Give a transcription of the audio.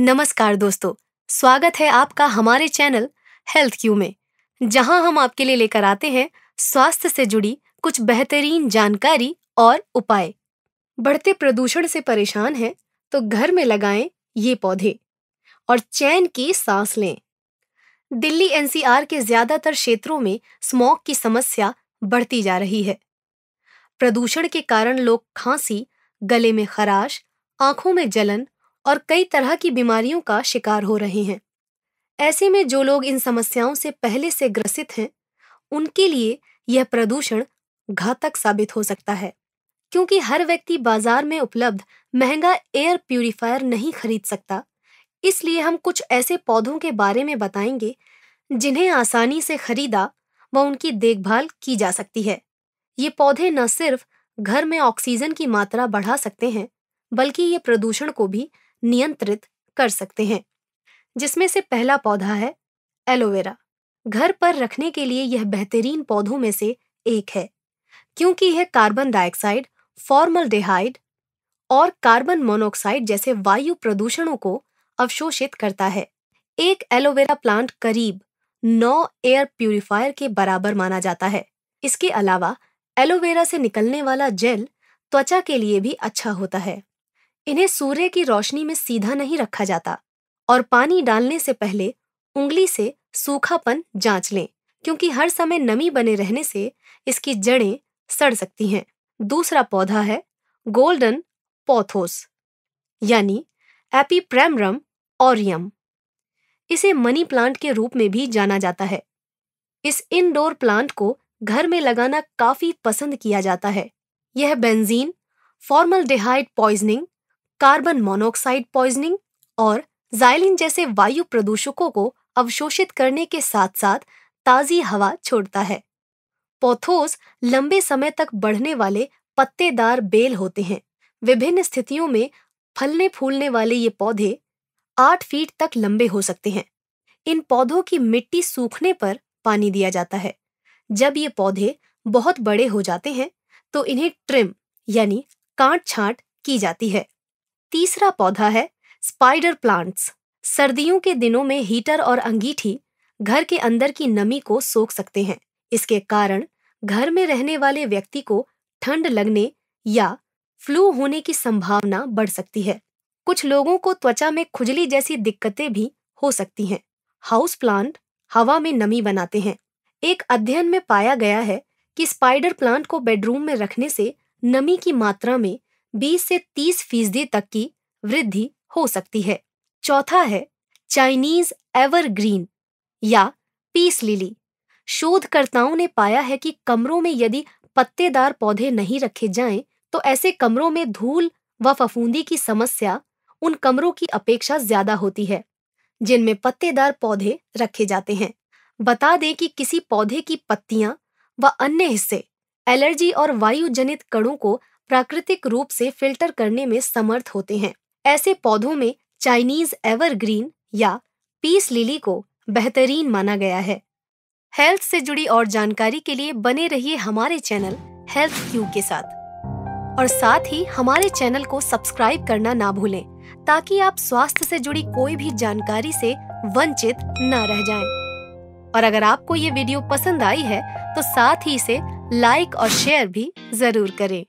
नमस्कार दोस्तों स्वागत है आपका हमारे चैनल हेल्थ क्यू में जहां हम आपके लिए लेकर आते हैं स्वास्थ्य से जुड़ी कुछ बेहतरीन जानकारी और उपाय बढ़ते प्रदूषण से परेशान हैं तो घर में लगाएं ये पौधे और चैन की सांस लें दिल्ली एनसीआर के ज्यादातर क्षेत्रों में स्मॉग की समस्या बढ़ती जा रही है प्रदूषण के कारण लोग खांसी गले में खराश आंखों में जलन और कई तरह की बीमारियों का शिकार हो रहे हैं ऐसे में जो लोग इन समस्याओं से पहले से ग्रसित हैं उनके लिए यह प्रदूषण घातक साबित हो सकता है क्योंकि हर व्यक्ति बाजार में उपलब्ध महंगा एयर प्यूरिफायर नहीं खरीद सकता इसलिए हम कुछ ऐसे पौधों के बारे में बताएंगे जिन्हें आसानी से खरीदा व उनकी देखभाल की जा सकती है ये पौधे न सिर्फ घर में ऑक्सीजन की मात्रा बढ़ा सकते हैं बल्कि ये प्रदूषण को भी नियंत्रित कर सकते हैं जिसमें से पहला पौधा है एलोवेरा घर पर रखने के लिए यह बेहतरीन पौधों में से एक है क्योंकि यह कार्बन डाइऑक्साइड फॉर्मल और कार्बन मोनोऑक्साइड जैसे वायु प्रदूषणों को अवशोषित करता है एक एलोवेरा प्लांट करीब नौ एयर प्यूरिफायर के बराबर माना जाता है इसके अलावा एलोवेरा से निकलने वाला जेल त्वचा के लिए भी अच्छा होता है इन्हें सूर्य की रोशनी में सीधा नहीं रखा जाता और पानी डालने से पहले उंगली से सूखापन जांच लें क्योंकि हर समय नमी बने रहने से इसकी जड़ें सड़ सकती हैं दूसरा पौधा है गोल्डन पोथोस यानी एपीप्रेमरम ऑरियम इसे मनी प्लांट के रूप में भी जाना जाता है इस इनडोर प्लांट को घर में लगाना काफी पसंद किया जाता है यह benzene formaldehyde poisoning carbon monoxide poisoning और जाइलिन जैसे वायु प्रदूषकों को अवशोषित करने के साथ साथ ताजी हवा छोड़ता है पोथोस लंबे समय तक बढ़ने वाले पत्तेदार बेल होते हैं विभिन्न स्थितियों में फलने फूलने वाले ये पौधे आठ फीट तक लंबे हो सकते हैं इन पौधों की मिट्टी सूखने पर पानी दिया जाता है जब ये पौधे बहुत बड़े हो जाते हैं तो इन्हें ट्रिम यानी काट छांट की जाती है तीसरा पौधा है स्पाइडर प्लांट्स सर्दियों के दिनों में हीटर और अंगीठी घर के अंदर की नमी को सोख सकते हैं इसके कारण घर में रहने वाले व्यक्ति को ठंड लगने या फ्लू होने की संभावना बढ़ सकती है कुछ लोगों को त्वचा में खुजली जैसी दिक्कतें भी हो सकती हैं हाउस प्लांट हवा में नमी बनाते हैं एक अध्ययन में पाया गया है कि स्पाइडर प्लांट को बेडरूम में रखने से नमी की मात्रा में 20 से 30 फीसदी तक की वृद्धि हो सकती है चौथा है चाइनीज एवरग्रीन या पीस लिली शोधकर्ताओं ने पाया है कि कमरों में यदि पत्तेदार पौधे नहीं रखे जाएं तो ऐसे कमरों में धूल व फफूंदी की समस्या उन कमरों की अपेक्षा ज्यादा होती है जिनमें पत्तेदार पौधे रखे जाते हैं बता दें कि किसी पौधे की पत्तियां व अन्य हिस्से एलर्जी और वायुजनित कणों को प्राकृतिक रूप से फिल्टर करने में समर्थ होते हैं ऐसे पौधों में चाइनीज एवरग्रीन या पीस लिली को बेहतरीन माना गया है हेल्थ से जुड़ी और जानकारी के लिए बने रहिए हमारे चैनल हेल्थ क्यू के साथ और साथ ही हमारे चैनल को सब्सक्राइब करना ना भूलें ताकि आप स्वास्थ्य से जुड़ी कोई भी जानकारी से वंचित न रह जाएं। और अगर आपको ये वीडियो पसंद आई है तो साथ ही इसे लाइक और शेयर भी जरूर करें